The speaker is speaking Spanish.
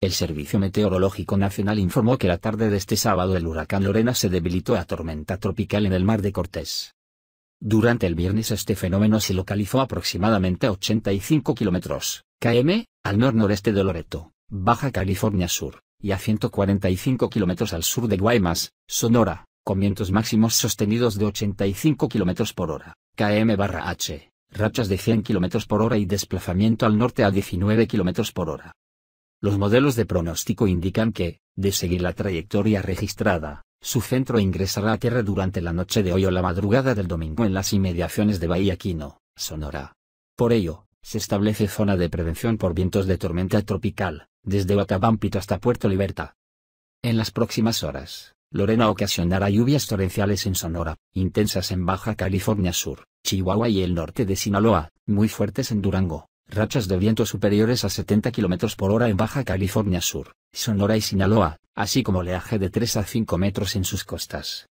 El Servicio Meteorológico Nacional informó que la tarde de este sábado el huracán Lorena se debilitó a tormenta tropical en el mar de Cortés. Durante el viernes este fenómeno se localizó aproximadamente a 85 kilómetros, km, al nor-noreste de Loreto, Baja California Sur, y a 145 kilómetros al sur de Guaymas, Sonora, con vientos máximos sostenidos de 85 kilómetros por hora, km/h, rachas de 100 kilómetros por hora y desplazamiento al norte a 19 kilómetros por hora. Los modelos de pronóstico indican que, de seguir la trayectoria registrada, su centro ingresará a tierra durante la noche de hoy o la madrugada del domingo en las inmediaciones de Bahía Quino, Sonora. Por ello, se establece zona de prevención por vientos de tormenta tropical, desde Huatabámpito hasta Puerto Libertad. En las próximas horas, Lorena ocasionará lluvias torrenciales en Sonora, intensas en Baja California Sur, Chihuahua y el norte de Sinaloa, muy fuertes en Durango, rachas de viento superiores a 70 km por hora en Baja California Sur, Sonora y Sinaloa, así como oleaje de 3 a 5 metros en sus costas.